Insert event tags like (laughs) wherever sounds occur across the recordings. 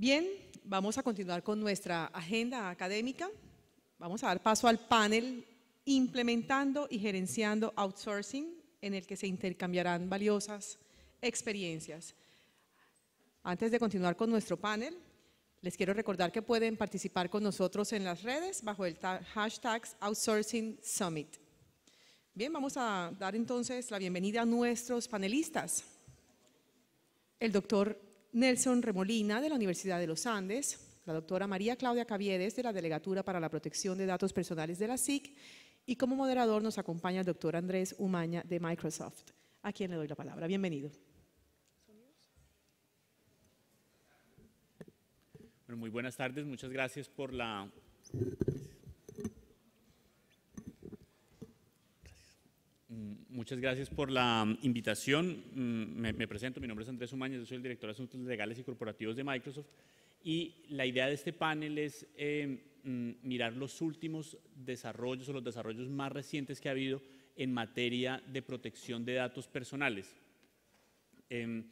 Bien, vamos a continuar con nuestra agenda académica. Vamos a dar paso al panel Implementando y Gerenciando Outsourcing, en el que se intercambiarán valiosas experiencias. Antes de continuar con nuestro panel, les quiero recordar que pueden participar con nosotros en las redes bajo el hashtag Outsourcing Summit. Bien, vamos a dar entonces la bienvenida a nuestros panelistas. El doctor Nelson Remolina, de la Universidad de los Andes, la doctora María Claudia Caviedes, de la Delegatura para la Protección de Datos Personales de la SIC, y como moderador nos acompaña el doctor Andrés Umaña, de Microsoft, a quien le doy la palabra. Bienvenido. muy buenas tardes, muchas gracias por la Mm, muchas gracias por la mm, invitación. Mm, me, presento, mi nombre es Andrés Umaña, soy el director de Asuntos Legales y Corporativos de Microsoft y la idea de este panel es em, mirar los últimos desarrollos o los desarrollos más recientes que ha habido en materia de protección de datos personales. Em,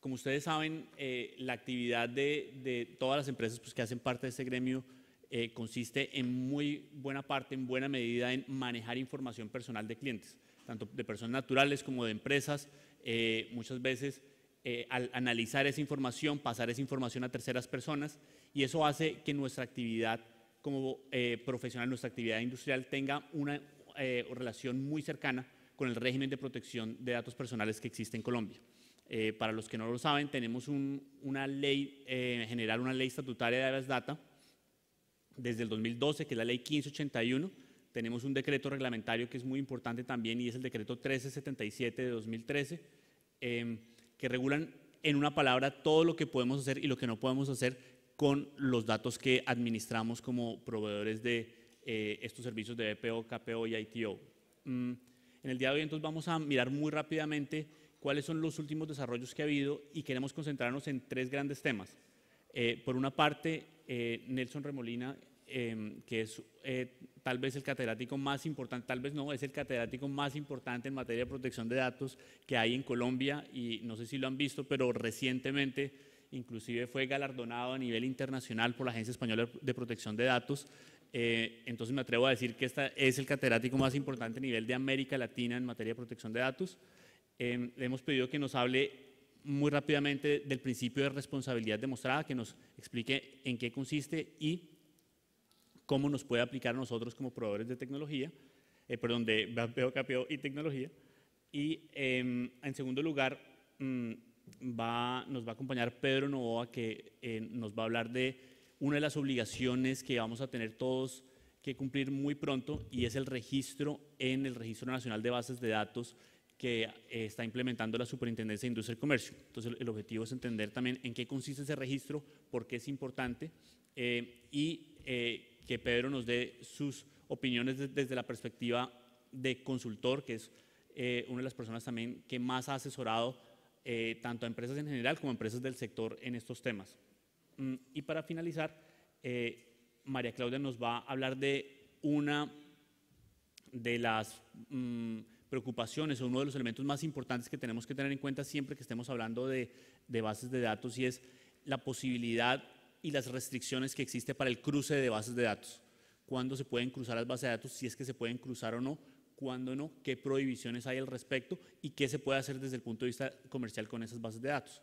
como ustedes saben, eh, la actividad de, todas las empresas pues, que hacen parte de este gremio eh, consiste en muy buena parte, en buena medida, en manejar información personal de clientes tanto de personas naturales como de empresas, eh, muchas veces eh, al analizar esa información, pasar esa información a terceras personas y eso hace que nuestra actividad como eh, profesional, nuestra actividad industrial tenga una relación muy cercana con el régimen de protección de datos personales que existe en Colombia. para los que no lo saben, tenemos una ley general, una ley estatutaria de las data desde el 2012, que es la ley 1581, tenemos un decreto reglamentario que es muy importante también y es el decreto 1377 de 2013, em, que regulan en una palabra todo lo que podemos hacer y lo que no podemos hacer con los datos que administramos como proveedores de eh, estos servicios de BPO, e KPO y ITO. Mm, en el día de hoy entonces vamos a mirar muy rápidamente cuáles son los últimos desarrollos que ha habido y queremos concentrarnos en tres grandes temas. Eh, por una parte, eh, Nelson Remolina Em, que es eh, tal vez el catedrático más importante, tal vez no, es el catedrático más importante en materia de protección de datos que hay en Colombia y no sé si lo han visto, pero recientemente inclusive fue galardonado a nivel internacional por la Agencia Española de Protección de Datos. Eh, entonces me atrevo a decir que este es el catedrático más importante a nivel de América Latina en materia de protección de datos. Em, le hemos pedido que nos hable muy rápidamente del principio de responsabilidad demostrada, que nos explique en qué consiste y cómo nos puede aplicar a nosotros como proveedores de tecnología, eh, perdón, de BAPEO, y tecnología. Y em, en segundo lugar, mm, va, nos va a acompañar Pedro Novoa, que eh, nos va a hablar de una de las obligaciones que vamos a tener todos que cumplir muy pronto y es el registro en el Registro Nacional de Bases de Datos que eh, está implementando la Superintendencia de Industria y Comercio. Entonces, el objetivo es entender también en qué consiste ese registro, por qué es importante eh, y eh, que Pedro nos dé sus opiniones desde la perspectiva de consultor, que es eh, una de las personas también que más ha asesorado eh, tanto a empresas en general como a empresas del sector en estos temas. Mm, y para finalizar, eh, María Claudia nos va a hablar de una de las mm, preocupaciones o uno de los elementos más importantes que tenemos que tener en cuenta siempre que estemos hablando de bases de datos y es la posibilidad y las restricciones que existe para el cruce de bases de datos. ¿Cuándo se pueden cruzar las bases de datos? Si es que se pueden cruzar o no. ¿Cuándo no? ¿Qué prohibiciones hay al respecto? ¿Y qué se puede hacer desde el punto de vista comercial con esas bases de datos?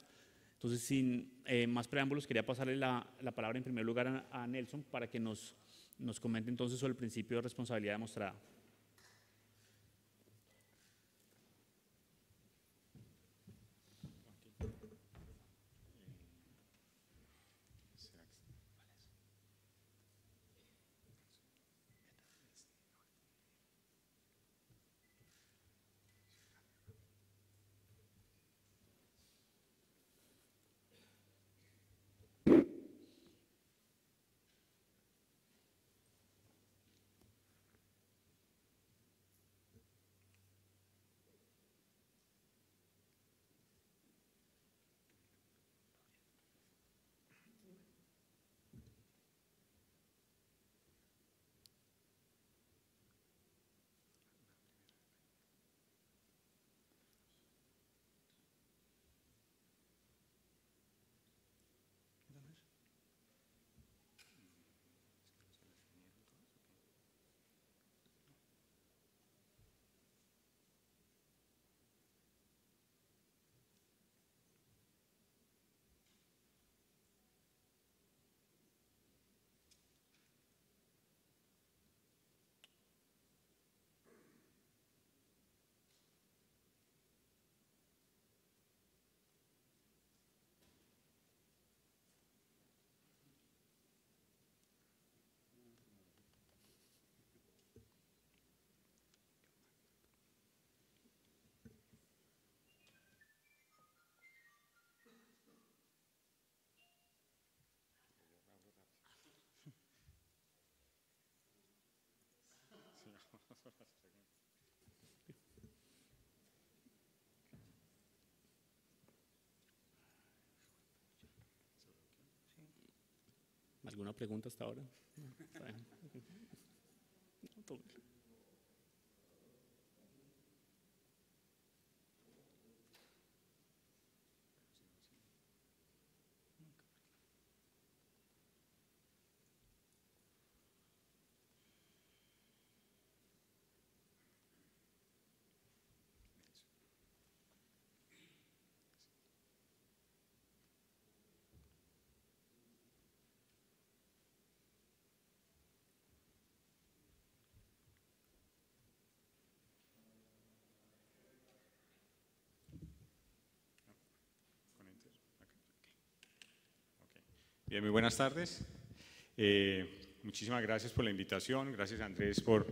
Entonces, sin eh, más preámbulos, quería pasarle la, palabra en primer lugar a, Nelson para que nos, nos comente entonces sobre el principio de responsabilidad demostrada. ¿Alguna pregunta hasta ahora? (laughs) No. Bien, muy buenas tardes. Eh, muchísimas gracias por la invitación, gracias Andrés por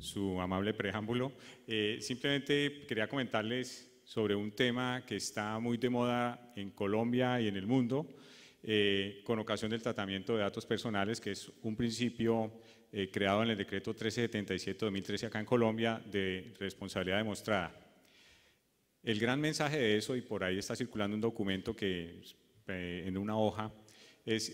su amable preámbulo. Eh, simplemente quería comentarles sobre un tema que está muy de moda en Colombia y en el mundo, eh, con ocasión del tratamiento de datos personales, que es un principio creado en el decreto 1377-2013 acá en Colombia de responsabilidad demostrada. El gran mensaje de eso, y por ahí está circulando un documento que en una hoja, es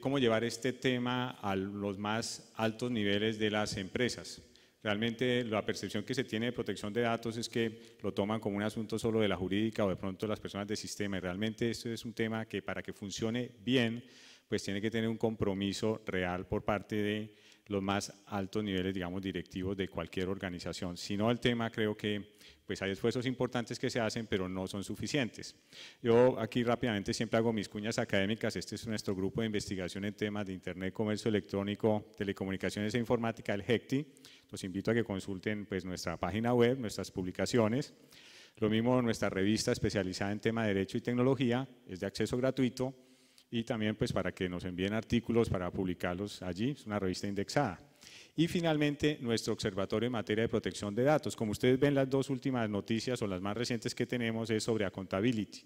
cómo llevar este tema a los más altos niveles de las empresas. Realmente la percepción que se tiene de protección de datos es que lo toman como un asunto solo de la jurídica o de pronto las personas del sistema. Y realmente esto es un tema que para que funcione bien, pues tiene que tener un compromiso real por parte de los más altos niveles, digamos, directivos de cualquier organización. Si no, el tema creo que pues hay esfuerzos importantes que se hacen, pero no son suficientes. Yo aquí rápidamente siempre hago mis cuñas académicas, este es nuestro grupo de investigación en temas de Internet, comercio electrónico, telecomunicaciones e informática, el HECTI. Los invito a que consulten pues, nuestra página web, nuestras publicaciones. Lo mismo nuestra revista especializada en tema de Derecho y Tecnología, es de acceso gratuito y también pues para que nos envíen artículos para publicarlos allí, es una revista indexada. Y finalmente, nuestro observatorio en materia de protección de datos. Como ustedes ven, las dos últimas noticias o las más recientes que tenemos es sobre accountability.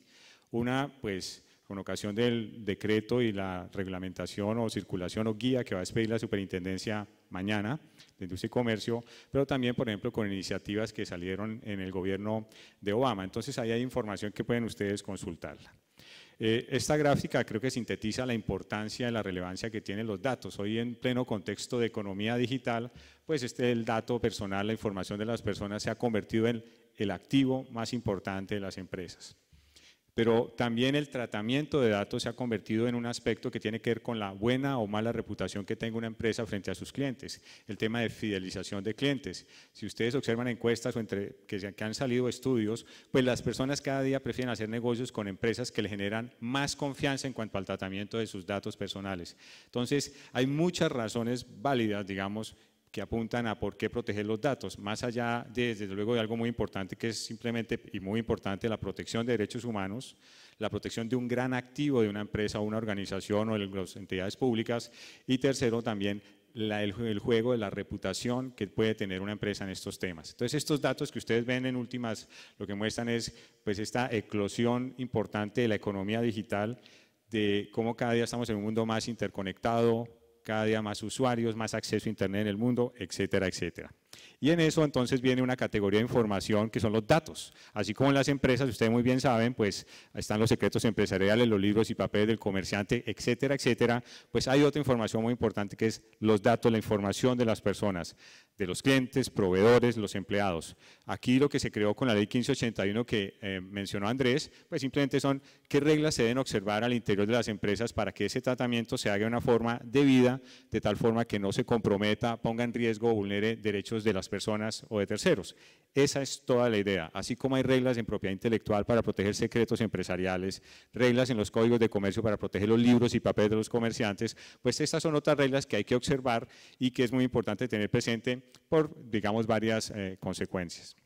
Una, pues, con ocasión del decreto y la reglamentación o circulación o guía que va a expedir la superintendencia mañana de Industria y Comercio, pero también, por ejemplo, con iniciativas que salieron en el gobierno de Obama. Entonces, ahí hay información que pueden ustedes consultarla. Eh, esta gráfica creo que sintetiza la importancia y la relevancia que tienen los datos. Hoy en pleno contexto de economía digital, pues este el dato personal, la información de las personas se ha convertido en el activo más importante de las empresas pero también el tratamiento de datos se ha convertido en un aspecto que tiene que ver con la buena o mala reputación que tenga una empresa frente a sus clientes, el tema de fidelización de clientes. Si ustedes observan encuestas o entre, que, que han salido estudios, pues las personas cada día prefieren hacer negocios con empresas que le generan más confianza en cuanto al tratamiento de sus datos personales. Entonces, hay muchas razones válidas, digamos, que apuntan a por qué proteger los datos, más allá de, desde luego de algo muy importante que es simplemente y muy importante la protección de derechos humanos, la protección de un gran activo de una empresa o una organización o de las entidades públicas y tercero también la, el, el, juego de la reputación que puede tener una empresa en estos temas. Entonces estos datos que ustedes ven en últimas lo que muestran es pues esta eclosión importante de la economía digital, de cómo cada día estamos en un mundo más interconectado, cada día más usuarios, más acceso a Internet en el mundo, etcétera, etcétera. Y en eso entonces viene una categoría de información que son los datos. Así como en las empresas, ustedes muy bien saben, pues están los secretos empresariales, los libros y papeles del comerciante, etcétera, etcétera. Pues hay otra información muy importante que es los datos, la información de las personas, de los clientes, proveedores, los empleados. Aquí lo que se creó con la ley 1581 que eh, mencionó Andrés, pues simplemente son qué reglas se deben observar al interior de las empresas para que ese tratamiento se haga de una forma debida, de tal forma que no se comprometa, ponga en riesgo o vulnere derechos de las personas o de terceros. Esa es toda la idea, así como hay reglas en propiedad intelectual para proteger secretos empresariales, reglas en los códigos de comercio para proteger los libros y papeles de los comerciantes, pues estas son otras reglas que hay que observar y que es muy importante tener presente por, digamos, varias eh, consecuencias.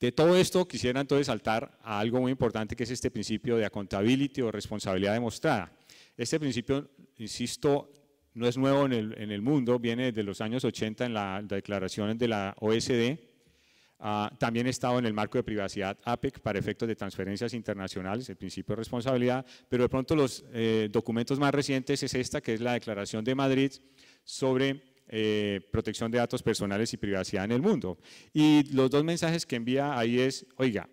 De todo esto quisiera entonces saltar a algo muy importante que es este principio de accountability o responsabilidad demostrada. Este principio, insisto, no es nuevo en el, mundo, viene desde los años 80 en la declaraciones de la OSD. Ah, también ha estado en el marco de privacidad APEC para efectos de transferencias internacionales, el principio de responsabilidad, pero de pronto los eh, documentos más recientes es esta, que es la Declaración de Madrid sobre eh, protección de datos personales y privacidad en el mundo. Y los dos mensajes que envía ahí es, oiga,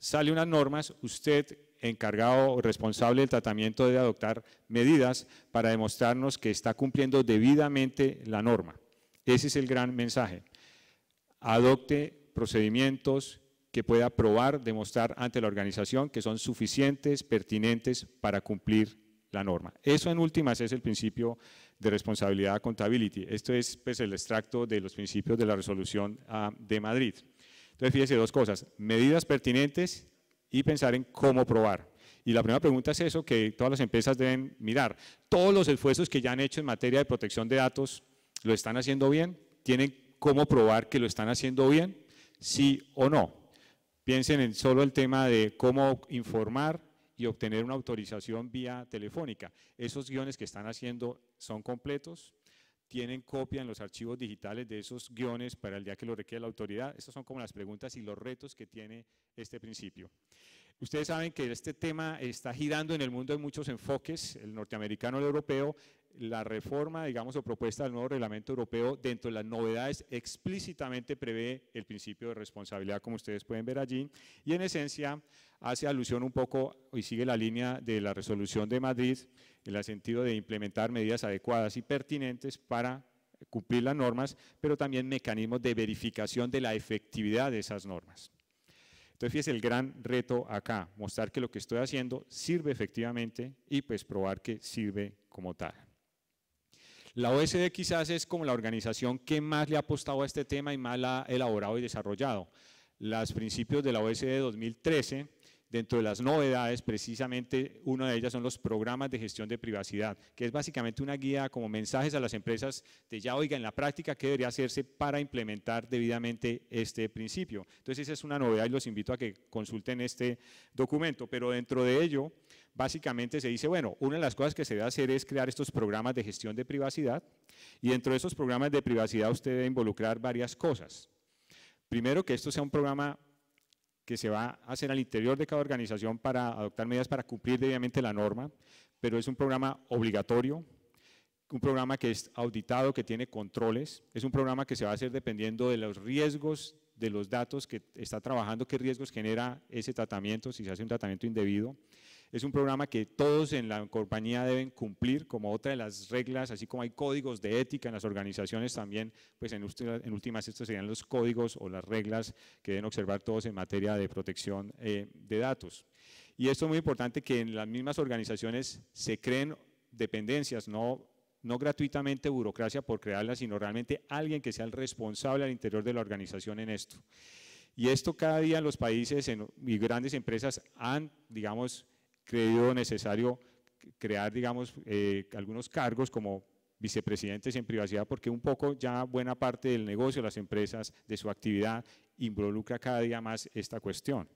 sale unas normas, usted encargado o responsable del tratamiento de adoptar medidas para demostrarnos que está cumpliendo debidamente la norma. Ese es el gran mensaje. Adopte procedimientos que pueda probar, demostrar ante la organización que son suficientes, pertinentes para cumplir la norma. Eso en últimas es el principio de responsabilidad accountability. Esto es pues, el extracto de los principios de la resolución ah, de Madrid. Entonces, fíjese dos cosas, medidas pertinentes y pensar en cómo probar. Y la primera pregunta es eso que todas las empresas deben mirar. Todos los esfuerzos que ya han hecho en materia de protección de datos, ¿lo están haciendo bien? ¿Tienen cómo probar que lo están haciendo bien? Sí o no. Piensen en solo el tema de cómo informar y obtener una autorización vía telefónica. Esos guiones que están haciendo son completos, tienen copia en los archivos digitales de esos guiones para el día que lo requiera la autoridad. Estas son como las preguntas y los retos que tiene este principio. Ustedes saben que este tema está girando en el mundo en muchos enfoques, el norteamericano, el europeo, la reforma, digamos, o propuesta del nuevo reglamento europeo, dentro de las novedades, explícitamente prevé el principio de responsabilidad, como ustedes pueden ver allí, y en esencia hace alusión un poco y sigue la línea de la resolución de Madrid en el sentido de implementar medidas adecuadas y pertinentes para cumplir las normas, pero también mecanismos de verificación de la efectividad de esas normas. Entonces, fíjese el gran reto acá, mostrar que lo que estoy haciendo sirve efectivamente y pues probar que sirve como tal. La OSD quizás es como la organización que más le ha apostado a este tema y más la ha elaborado y desarrollado. Los principios de la OSD 2013 Dentro de las novedades, precisamente una de ellas son los programas de gestión de privacidad, que es básicamente una guía como mensajes a las empresas de ya, oiga, en la práctica, ¿qué debería hacerse para implementar debidamente este principio? Entonces, esa es una novedad y los invito a que consulten este documento, pero dentro de ello, básicamente se dice, bueno, una de las cosas que se debe hacer es crear estos programas de gestión de privacidad y dentro de esos programas de privacidad usted debe involucrar varias cosas. Primero, que esto sea un programa que se va a hacer al interior de cada organización para adoptar medidas para cumplir debidamente la norma, pero es un programa obligatorio, un programa que es auditado, que tiene controles, es un programa que se va a hacer dependiendo de los riesgos de los datos que está trabajando, qué riesgos genera ese tratamiento, si se hace un tratamiento indebido. Es un programa que todos en la compañía deben cumplir, como otra de las reglas, así como hay códigos de ética en las organizaciones también, pues en, últimas estos serían los códigos o las reglas que deben observar todos en materia de protección eh, de datos. Y esto es muy importante que en las mismas organizaciones se creen dependencias, no gratuitamente burocracia por crearlas, sino realmente alguien que sea el responsable al interior de la organización en esto. Y esto cada día en los países y grandes empresas han, digamos, creído necesario crear, digamos, eh, algunos cargos como vicepresidentes en privacidad, porque un poco ya buena parte del negocio, las empresas, de su actividad, involucra cada día más esta cuestión.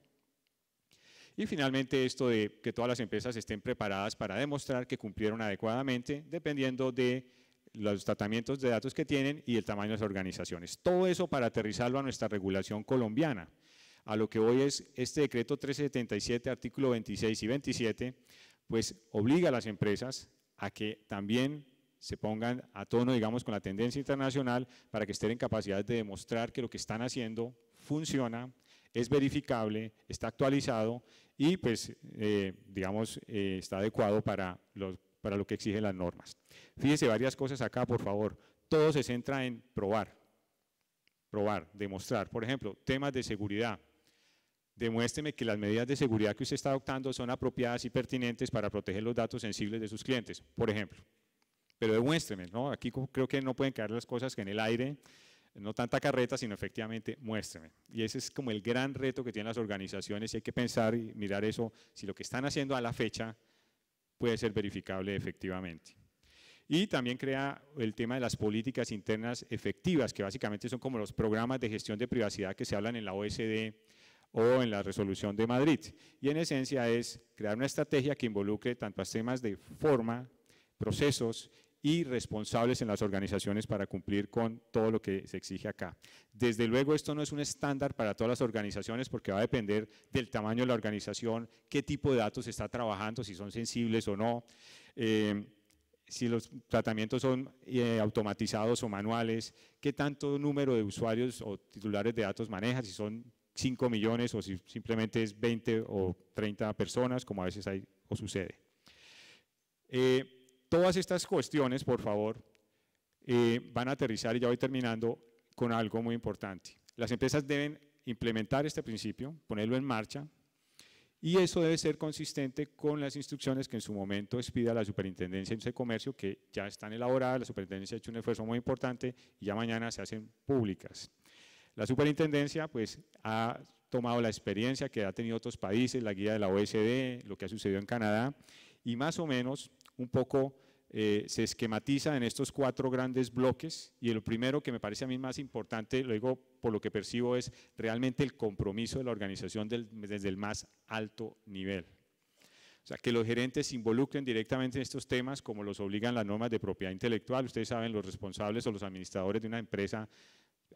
Y finalmente esto de que todas las empresas estén preparadas para demostrar que cumplieron adecuadamente, dependiendo de los tratamientos de datos que tienen y el tamaño de las organizaciones. Todo eso para aterrizarlo a nuestra regulación colombiana a lo que hoy es este decreto 377, artículo 26 y 27, pues obliga a las empresas a que también se pongan a tono, digamos, con la tendencia internacional para que estén en capacidad de demostrar que lo que están haciendo funciona, es verificable, está actualizado y, pues, eh, digamos, eh, está adecuado para, para lo que exigen las normas. Fíjese varias cosas acá, por favor. Todo se centra en probar, probar, demostrar. Por ejemplo, temas de seguridad demuéstreme que las medidas de seguridad que usted está adoptando son apropiadas y pertinentes para proteger los datos sensibles de sus clientes, por ejemplo. Pero demuéstreme, ¿no? Aquí creo que no pueden quedar las cosas que en el aire, no tanta carreta, sino efectivamente muéstreme. Y ese es como el gran reto que tienen las organizaciones y hay que pensar y mirar eso, si lo que están haciendo a la fecha puede ser verificable efectivamente. Y también crea el tema de las políticas internas efectivas, que básicamente son como los programas de gestión de privacidad que se hablan en la OSD, o en la resolución de Madrid. Y en esencia es crear una estrategia que involucre tanto a temas de forma, procesos y responsables en las organizaciones para cumplir con todo lo que se exige acá. Desde luego esto no es un estándar para todas las organizaciones porque va a depender del tamaño de la organización, qué tipo de datos está trabajando, si son sensibles o no, eh, si los tratamientos son eh, automatizados o manuales, qué tanto número de usuarios o titulares de datos maneja, si son 5 millones o si simplemente es 20 o 30 personas, como a veces hay o sucede. Eh, todas estas cuestiones, por favor, eh, van a aterrizar, y ya voy terminando, con algo muy importante. Las empresas deben implementar este principio, ponerlo en marcha, y eso debe ser consistente con las instrucciones que en su momento expida la Superintendencia de Comercio, que ya están elaboradas, la Superintendencia ha hecho un esfuerzo muy importante y ya mañana se hacen públicas. La superintendencia pues, ha tomado la experiencia que ha tenido otros países, la guía de la OSD, lo que ha sucedido en Canadá, y más o menos un poco eh, se esquematiza en estos cuatro grandes bloques y lo primero que me parece a mí más importante, lo digo por lo que percibo, es realmente el compromiso de la organización desde el más alto nivel. O sea, que los gerentes se involucren directamente en estos temas como los obligan las normas de propiedad intelectual. Ustedes saben, los responsables o los administradores de una empresa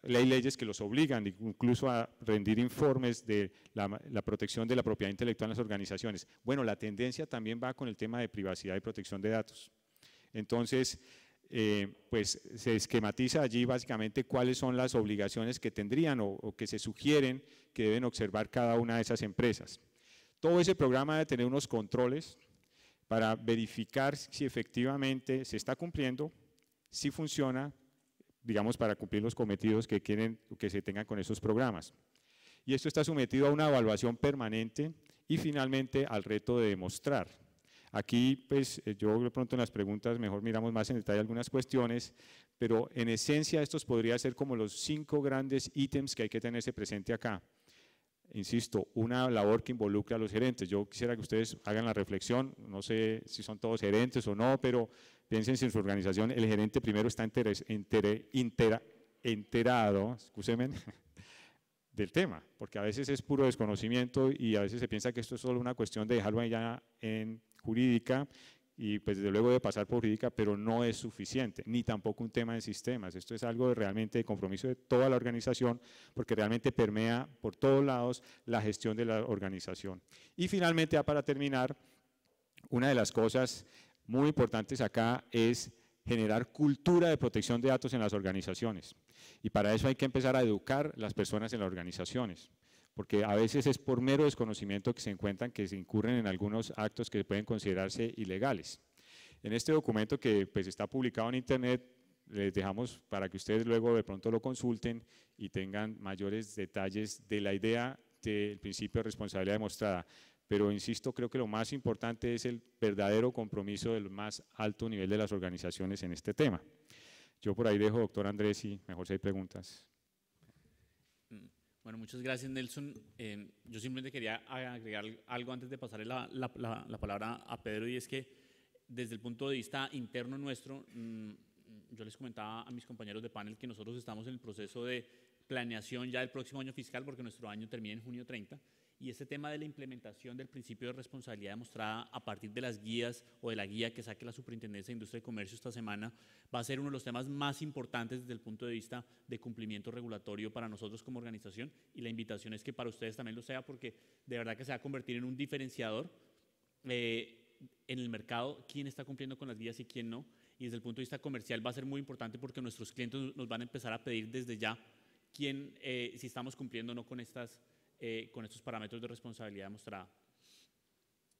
hay leyes que los obligan incluso a rendir informes de la, protección de la propiedad intelectual en las organizaciones. Bueno, la tendencia también va con el tema de privacidad y protección de datos. Entonces, eh, pues se esquematiza allí básicamente cuáles son las obligaciones que tendrían o, que se sugieren que deben observar cada una de esas empresas. Todo ese programa debe tener unos controles para verificar si efectivamente se está cumpliendo, si funciona digamos, para cumplir los cometidos que quieren que se tengan con esos programas. Y esto está sometido a una evaluación permanente y finalmente al reto de demostrar. Aquí, pues, eh, yo de pronto en las preguntas mejor miramos más en detalle algunas cuestiones, pero en esencia estos podrían ser como los cinco grandes ítems que hay que tenerse presente acá. Insisto, una labor que involucra a los gerentes. Yo quisiera que ustedes hagan la reflexión, no sé si son todos gerentes o no, pero piensen si en su organización el gerente primero está enterado, (laughs) del tema, porque a veces es puro desconocimiento y a veces se piensa que esto es solo una cuestión de dejarlo allá en jurídica y pues desde luego de pasar por jurídica, pero no es suficiente, ni tampoco un tema de sistemas. Esto es algo de realmente de compromiso de toda la organización, porque realmente permea por todos lados la gestión de la organización. Y finalmente, ya para terminar, una de las cosas muy importantes acá es generar cultura de protección de datos en las organizaciones. Y para eso hay que empezar a educar las personas en las organizaciones, porque a veces es por mero desconocimiento que se encuentran que se incurren en algunos actos que pueden considerarse ilegales. En este documento que pues, está publicado en internet, les dejamos para que ustedes luego de pronto lo consulten y tengan mayores detalles de la idea del principio de responsabilidad demostrada pero insisto, creo que lo más importante es el verdadero compromiso del más alto nivel de las organizaciones en este tema. Yo por ahí dejo, doctor Andrés, y mejor si hay preguntas. Mm, bueno, muchas gracias, Nelson. Eh, yo simplemente quería agregar algo antes de pasarle la, palabra a Pedro, y es que desde el punto de vista interno nuestro, mm, yo les comentaba a mis compañeros de panel que nosotros estamos en el proceso de planeación ya del próximo año fiscal, porque nuestro año termina en junio 30, y ese tema de la implementación del principio de responsabilidad demostrada a partir de las guías o de la guía que saque la Superintendencia de Industria y Comercio esta semana va a ser uno de los temas más importantes desde el punto de vista de cumplimiento regulatorio para nosotros como organización y la invitación es que para ustedes también lo sea porque de verdad que se va a convertir en un diferenciador eh, en el mercado, quién está cumpliendo con las guías y quién no. Y desde el punto de vista comercial va a ser muy importante porque nuestros clientes nos van a empezar a pedir desde ya quién, eh, si estamos cumpliendo o no con estas eh, con estos parámetros de responsabilidad demostrada.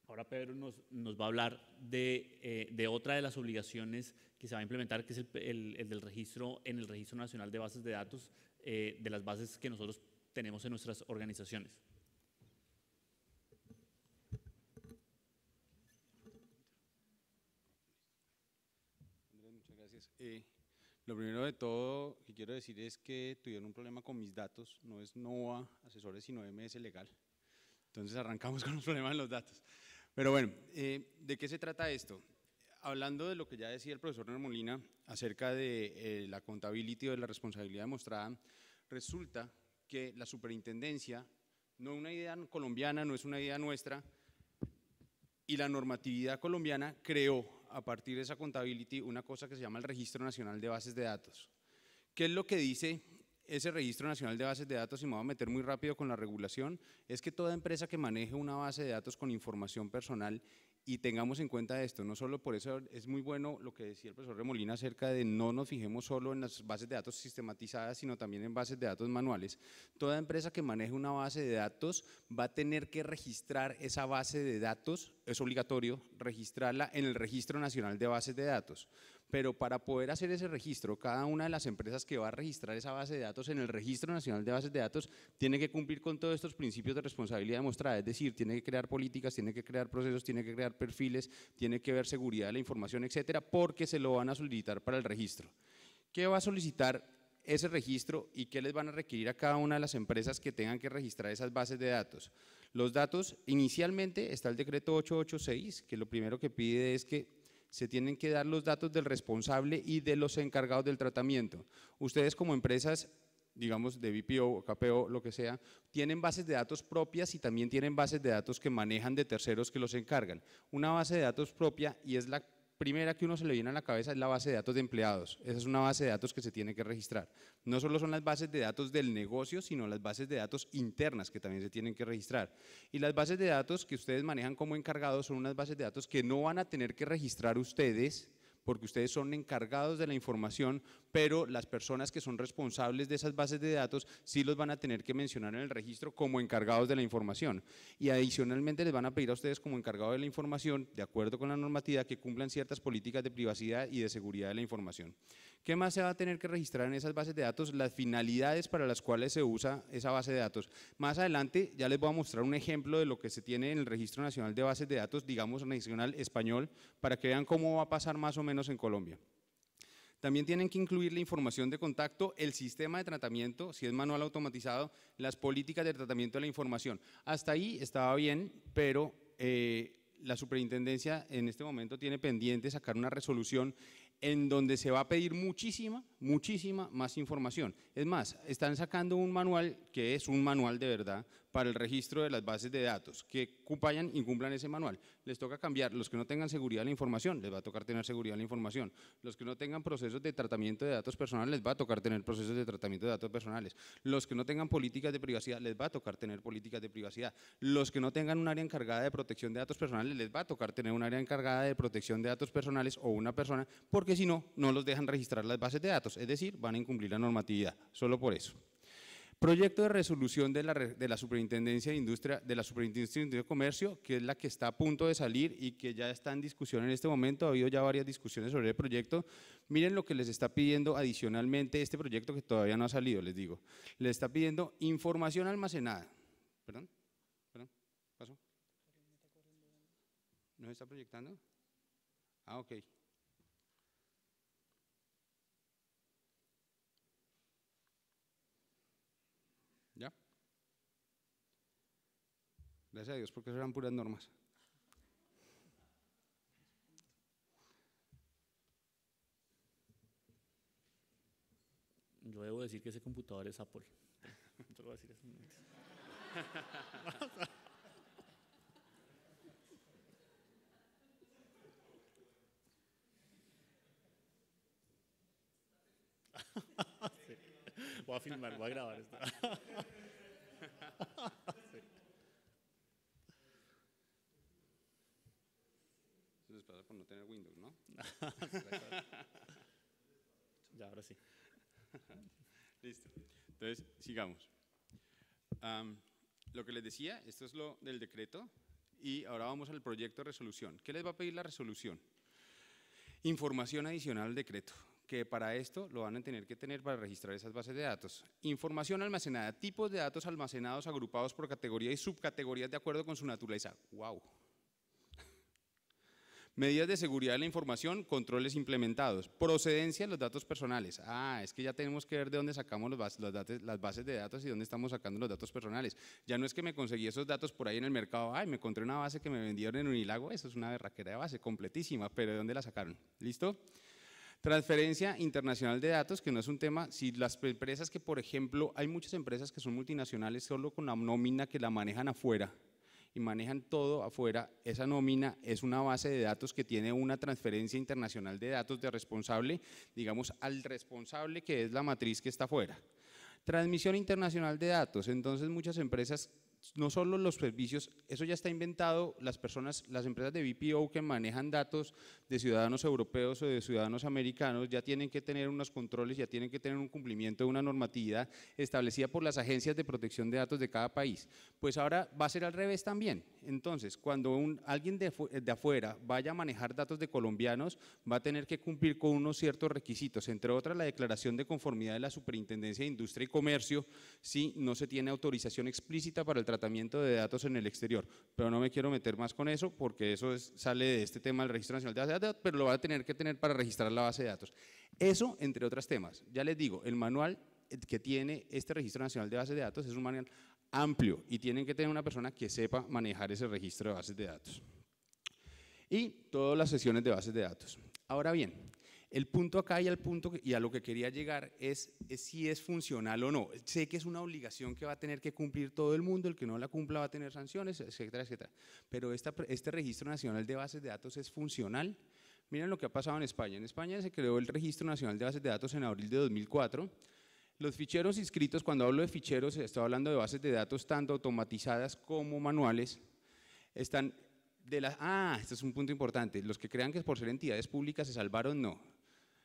Ahora Pedro nos, va a hablar eh, de, otra de las obligaciones que se va a implementar, que es el, del registro en el Registro Nacional de Bases de Datos, eh, de las bases que nosotros tenemos en nuestras organizaciones. muchas gracias. Lo primero de todo que quiero decir es que tuvieron un problema con mis datos, no es NOA Asesores, sino MS Legal. Entonces arrancamos (laughs) con los problemas de los datos. Pero bueno, eh, ¿de qué se trata esto? Hablando de lo que ya decía el profesor molina acerca de eh, la contabilidad o de la responsabilidad demostrada, resulta que la superintendencia no es una idea colombiana, no es una idea nuestra, y la normatividad colombiana creó a partir de esa contabilidad una cosa que se llama el Registro Nacional de Bases de Datos. ¿Qué es lo que dice ese Registro Nacional de Bases de Datos, y me voy a meter muy rápido con la regulación, es que toda empresa que maneje una base de datos con información personal y tengamos en cuenta esto, no solo por eso es muy bueno lo que decía el profesor Remolina acerca de no nos fijemos solo en las bases de datos sistematizadas, sino también en bases de datos manuales. Toda empresa que maneje una base de datos va a tener que registrar esa base de datos, es obligatorio registrarla en el Registro Nacional de Bases de Datos pero para poder hacer ese registro, cada una de las empresas que va a registrar esa base de datos en el Registro Nacional de Bases de Datos tiene que cumplir con todos estos principios de responsabilidad demostrada, es decir, tiene que crear políticas, tiene que crear procesos, tiene que crear perfiles, tiene que ver seguridad de la información, etcétera, porque se lo van a solicitar para el registro. ¿Qué va a solicitar ese registro y qué les van a requerir a cada una de las empresas que tengan que registrar esas bases de datos. Los datos, inicialmente está el decreto 886, que lo primero que pide es que se tienen que dar los datos del responsable y de los encargados del tratamiento. Ustedes como empresas digamos, de BPO, KPO, lo que sea, tienen bases de datos propias y también tienen bases de datos que manejan de terceros que los encargan. Una base de datos propia y es la primera que uno se le viene a la cabeza es la base de datos de empleados. Esa es una base de datos que se tiene que registrar. No solo son las bases de datos del negocio, sino las bases de datos internas que también se tienen que registrar. Y las bases de datos que ustedes manejan como encargados son unas bases de datos que no van a tener que registrar ustedes porque ustedes son encargados de la información, pero las personas que son responsables de esas bases de datos sí los van a tener que mencionar en el registro como encargados de la información. Y adicionalmente les van a pedir a ustedes como encargados de la información, de acuerdo con la normativa, que cumplan ciertas políticas de privacidad y de seguridad de la información. ¿Qué más se va a tener que registrar en esas bases de datos? Las finalidades para las cuales se usa esa base de datos. Más adelante ya les voy a mostrar un ejemplo de lo que se tiene en el Registro Nacional de Bases de Datos, digamos Nacional Español, para que vean cómo va a pasar más o menos en Colombia. También tienen que incluir la información de contacto, el sistema de tratamiento, si es manual automatizado, las políticas de tratamiento de la información. Hasta ahí estaba bien, pero eh, la superintendencia en este momento tiene pendiente sacar una resolución en donde se va a pedir muchísima, muchísima más información. Es más, están sacando un manual que es un manual de verdad para el registro de las bases de datos, que cumplan y cumplan ese manual. Les toca cambiar, los que no tengan seguridad de la información, les va a tocar tener seguridad de la información. Los que no tengan procesos de tratamiento de datos personales, les va a tocar tener procesos de tratamiento de datos personales. Los que no tengan políticas de privacidad, les va a tocar tener políticas de privacidad. Los que no tengan un área encargada de protección de datos personales, les va a tocar tener un área encargada de protección de datos personales o una persona, porque que si no, no los dejan registrar las bases de datos, es decir, van a incumplir la normatividad, solo por eso. Proyecto de resolución de la, de la Superintendencia de Industria, de la Superintendencia de Comercio, que es la que está a punto de salir y que ya está en discusión en este momento, ha habido ya varias discusiones sobre el proyecto. Miren lo que les está pidiendo adicionalmente este proyecto que todavía no ha salido, les digo. Les está pidiendo información almacenada. ¿Perdón? ¿Perdón? ¿Pasó? ¿No está proyectando? Ah, ok. Gracias a Dios, porque eso eran puras normas. Yo debo decir que ese computador es Apple. (laughs) Yo voy a decir eso. (laughs) voy a filmar, voy a grabar esto. (laughs) por no tener Windows, ¿no? (laughs) ya, ahora sí. (laughs) Listo. Entonces, sigamos. lo que les decía, esto es lo del decreto y ahora vamos al proyecto de resolución. ¿Qué les va a pedir la resolución? Información adicional al decreto, que para esto lo van a tener que tener para registrar esas bases de datos. Información almacenada, tipos de datos almacenados agrupados por categoría y subcategorías de acuerdo con su naturaleza. ¡Wow! Medidas de seguridad de la información, controles implementados. Procedencia de los datos personales. Ah, es que ya tenemos que ver de dónde sacamos las bases de datos y dónde estamos sacando los datos personales. Ya no es que me conseguí esos datos por ahí en el mercado. Ay, me encontré una base que me vendieron en Unilago. Eso es una berraquera de base completísima, pero ¿de dónde la sacaron? ¿Listo? Transferencia internacional de datos, que no es un tema, si las empresas que, por ejemplo, hay muchas empresas que son multinacionales solo con la nómina que la manejan afuera, y manejan todo afuera, esa nómina es una base de datos que tiene una transferencia internacional de datos de responsable, digamos, al responsable que es la matriz que está afuera. Transmisión internacional de datos. Entonces muchas empresas no solo los servicios, eso ya está inventado, las personas, las empresas de BPO que manejan datos de ciudadanos europeos o de ciudadanos americanos ya tienen que tener unos controles, ya tienen que tener un cumplimiento de una normativa establecida por las agencias de protección de datos de cada país. Pues ahora va a ser al revés también. Entonces, cuando alguien de, de afuera vaya a manejar datos de colombianos, va a tener que cumplir con unos ciertos requisitos, entre otras la declaración de conformidad de la Superintendencia de Industria y Comercio, si no se tiene autorización explícita para el tratamiento tratamiento de datos en el exterior, pero no me quiero meter más con eso porque eso sale de este tema del Registro Nacional de Bases de Datos, pero lo va a tener que tener para registrar la base de datos. Eso, entre otras temas. Ya les digo, el manual que tiene este Registro Nacional de Base de Datos es un manual amplio y tienen que tener una persona que sepa manejar ese registro de bases de datos. Y todas las sesiones de bases de datos. Ahora bien, el punto acá y al punto y a lo que quería llegar es, si es funcional o no. Sé que es una obligación que va a tener que cumplir todo el mundo, el que no la cumpla va a tener sanciones, etcétera, etcétera. Pero este Registro Nacional de Bases de Datos es funcional. Miren lo que ha pasado en España. En España se creó el Registro Nacional de Bases de Datos en abril de 2004. Los ficheros inscritos, cuando hablo de ficheros, estoy hablando de bases de datos tanto automatizadas como manuales, están de las... Ah, este es un punto importante. Los que crean que por ser entidades públicas se salvaron, no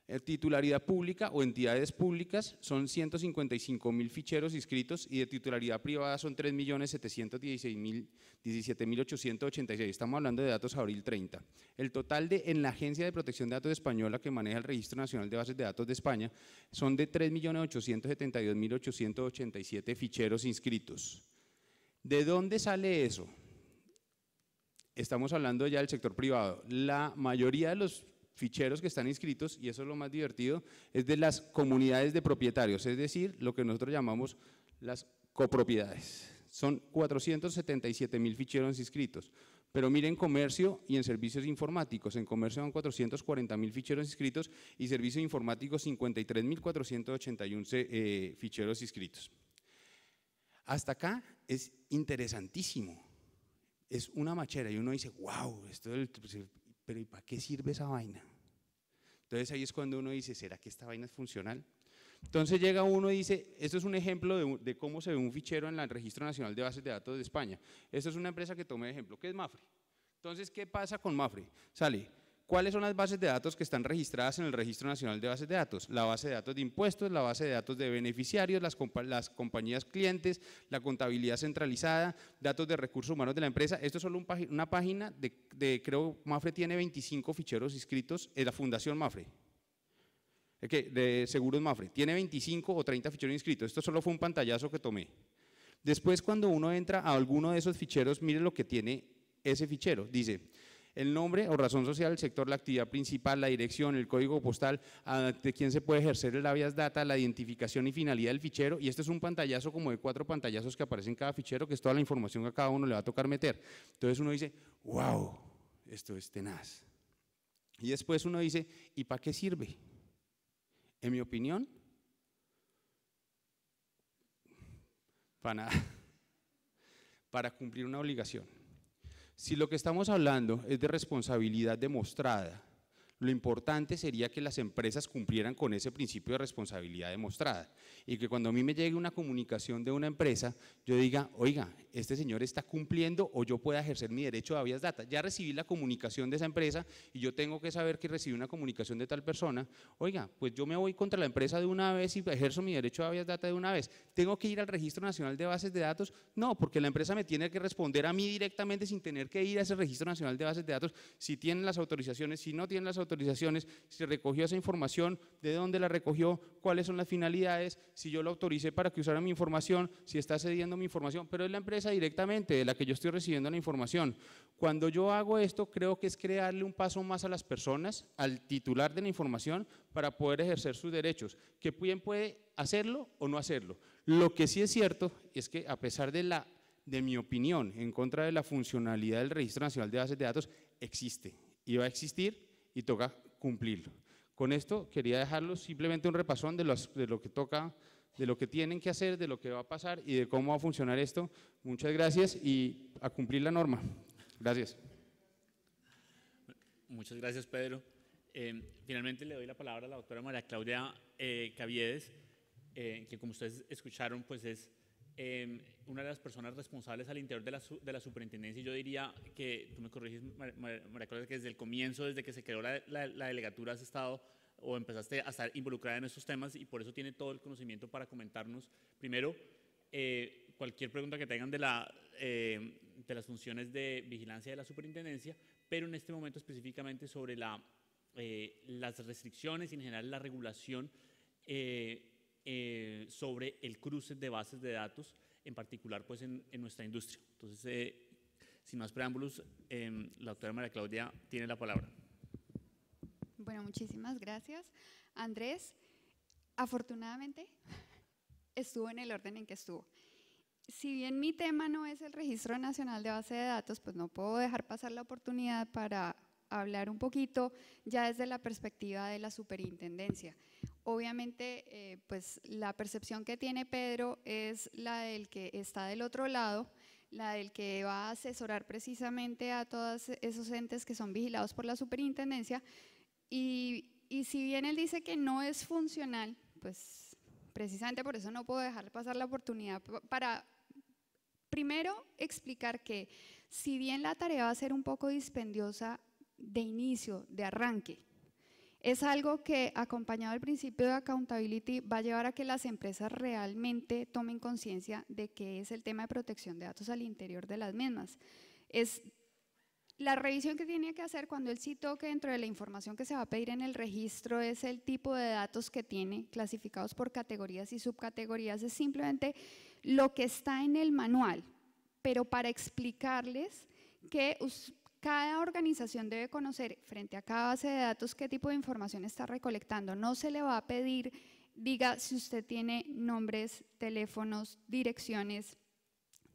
eh, titularidad pública o entidades públicas son 155 mil ficheros inscritos y de titularidad privada son 3.716.017.886. Estamos hablando de datos abril 30. El total de en la Agencia de Protección de Datos Española que maneja el Registro Nacional de Bases de Datos de España son de 3.872.887 ficheros inscritos. ¿De dónde sale eso? Estamos hablando ya del sector privado. La mayoría de los ficheros que están inscritos, y eso es lo más divertido, es de las comunidades de propietarios, es decir, lo que nosotros llamamos las copropiedades. Son 477 mil ficheros inscritos. Pero miren comercio y en servicios informáticos. En comercio van 440 mil ficheros inscritos y servicios informáticos 53.481 ficheros inscritos. Hasta acá es interesantísimo. Es una machera y uno dice, wow, esto es pero ¿y para qué sirve esa vaina? Entonces ahí es cuando uno dice, ¿será que esta vaina es funcional? Entonces llega uno y dice, esto es un ejemplo de, cómo se ve un fichero en el Registro Nacional de Bases de Datos de España. Esto es una empresa que tomé de ejemplo, que es Mafre. Entonces, ¿qué pasa con Mafre? Sale ¿Cuáles son las bases de datos que están registradas en el Registro Nacional de Bases de Datos? La base de datos de impuestos, la base de datos de beneficiarios, las, las compañías clientes, la contabilidad centralizada, datos de recursos humanos de la empresa. Esto es solo una página de, creo, Mafre tiene 25 ficheros inscritos en la Fundación Mafre. que de Seguros Mafre, tiene 25 o 30 ficheros inscritos, esto solo fue un pantallazo que tomé. Después cuando uno entra a alguno de esos ficheros, mire lo que tiene ese fichero, dice el nombre o razón social, el sector, la actividad principal, la dirección, el código postal, ante quién se puede ejercer el habeas data, la identificación y finalidad del fichero. Y este es un pantallazo como de cuatro pantallazos que aparecen en cada fichero, que es toda la información que a cada uno le va a tocar meter. Entonces uno dice, wow, esto es tenaz. Y después uno dice, ¿y para qué sirve? En mi opinión, para nada, (laughs) para cumplir una obligación. Si lo que estamos hablando es de responsabilidad demostrada, lo importante sería que las empresas cumplieran con ese principio de responsabilidad demostrada y que cuando a mí me llegue una comunicación de una empresa, yo diga, oiga, este señor está cumpliendo o yo pueda ejercer mi derecho a vías data. Ya recibí la comunicación de esa empresa y yo tengo que saber que recibí una comunicación de tal persona. Oiga, pues yo me voy contra la empresa de una vez y ejerzo mi derecho a avias data de una vez. ¿Tengo que ir al Registro Nacional de Bases de Datos? No, porque la empresa me tiene que responder a mí directamente sin tener que ir a ese Registro Nacional de Bases de Datos si tienen las autorizaciones, si no tienen las autorizaciones autorizaciones, si recogió esa información, de dónde la recogió, cuáles son las finalidades, si yo la autoricé para que usara mi información, si está cediendo mi información, pero es la empresa directamente de la que yo estoy recibiendo la información. Cuando yo hago esto, creo que es crearle un paso más a las personas, al titular de la información, para poder ejercer sus derechos, que bien puede hacerlo o no hacerlo. Lo que sí es cierto es que a pesar de la de mi opinión, en contra de la funcionalidad del Registro Nacional de Bases de Datos, existe y va a existir y toca cumplirlo. Con esto quería dejarlos simplemente un repasón de, los, de lo que toca, de lo que tienen que hacer, de lo que va a pasar y de cómo va a funcionar esto. Muchas gracias y a cumplir la norma. Gracias. Muchas gracias, Pedro. Eh, finalmente le doy la palabra a la doctora María Claudia eh, Caviedes, eh, que como ustedes escucharon, pues es Em, una de las personas responsables al interior de la, de la superintendencia, yo diría que, tú me corriges, María que desde el comienzo, desde que se creó la, delegatura, has estado o empezaste a estar involucrada en estos temas y por eso tiene todo el conocimiento para comentarnos, primero, eh, cualquier pregunta que tengan de, la, eh, de las funciones de vigilancia de la superintendencia, pero en este momento específicamente sobre la, eh, las restricciones y en general la regulación eh, sobre el cruce de bases de datos, en particular pues en, nuestra industria. Entonces, eh, sin más preámbulos, em, la doctora María Claudia tiene la palabra. Bueno, muchísimas gracias. Andrés, afortunadamente (laughs) estuvo en el orden en que estuvo. Si bien mi tema no es el Registro Nacional de Base de Datos, pues no puedo dejar pasar la oportunidad para hablar un poquito ya desde la perspectiva de la superintendencia. Obviamente, eh, pues la percepción que tiene Pedro es la del que está del otro lado, la del que va a asesorar precisamente a todos esos entes que son vigilados por la superintendencia. Y, y si bien él dice que no es funcional, pues precisamente por eso no puedo dejar pasar la oportunidad para primero explicar que si bien la tarea va a ser un poco dispendiosa de inicio, de arranque, es algo que, acompañado al principio de accountability, va a llevar a que las empresas realmente tomen conciencia de qué es el tema de protección de datos al interior de las mismas. Es la revisión que tiene que hacer cuando el sitio que dentro de la información que se va a pedir en el registro es el tipo de datos que tiene, clasificados por categorías y subcategorías, es simplemente lo que está en el manual, pero para explicarles que cada organización debe conocer frente a cada base de datos qué tipo de información está recolectando. No se le va a pedir, diga si usted tiene nombres, teléfonos, direcciones,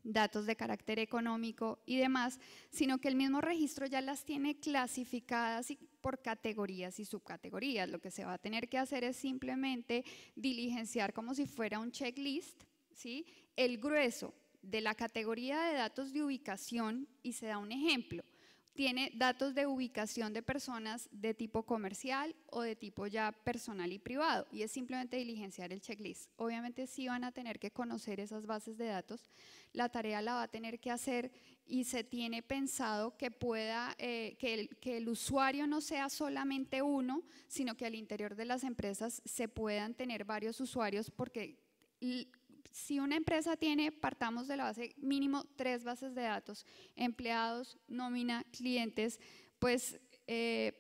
datos de carácter económico y demás, sino que el mismo registro ya las tiene clasificadas por categorías y subcategorías. Lo que se va a tener que hacer es simplemente diligenciar como si fuera un checklist, ¿sí? el grueso de la categoría de datos de ubicación y se da un ejemplo tiene datos de ubicación de personas de tipo comercial o de tipo ya personal y privado, y es simplemente diligenciar el checklist. Obviamente si van a tener que conocer esas bases de datos, la tarea la va a tener que hacer y se tiene pensado que pueda, eh, que el usuario no sea solamente uno, sino que al interior de las empresas se puedan tener varios usuarios porque si una empresa tiene, partamos de la base mínimo tres bases de datos, empleados, nómina, clientes, pues eh,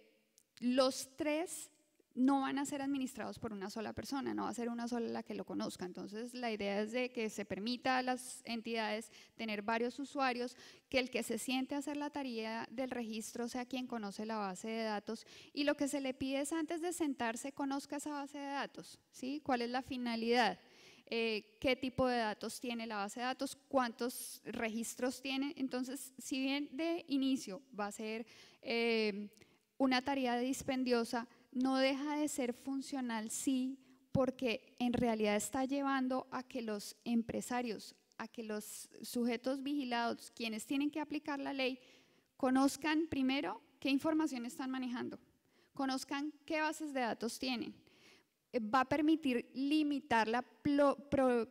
los tres no van a ser administrados por una sola persona, no va a ser una sola la que lo conozca. Entonces, la idea es de que se permita a las entidades tener varios usuarios, que el que se siente a hacer la tarea del registro sea quien conoce la base de datos y lo que se le pide es antes de sentarse conozca esa base de datos, ¿sí? ¿Cuál es la finalidad? Eh, qué tipo de datos tiene la base de datos, cuántos registros tiene. Entonces, si bien de inicio va a ser eh, una tarea dispendiosa, no deja de ser funcional sí, porque en realidad está llevando a que los empresarios, a que los sujetos vigilados, quienes tienen que aplicar la ley, conozcan primero qué información están manejando, conozcan qué bases de datos tienen eh, va a permitir limitar la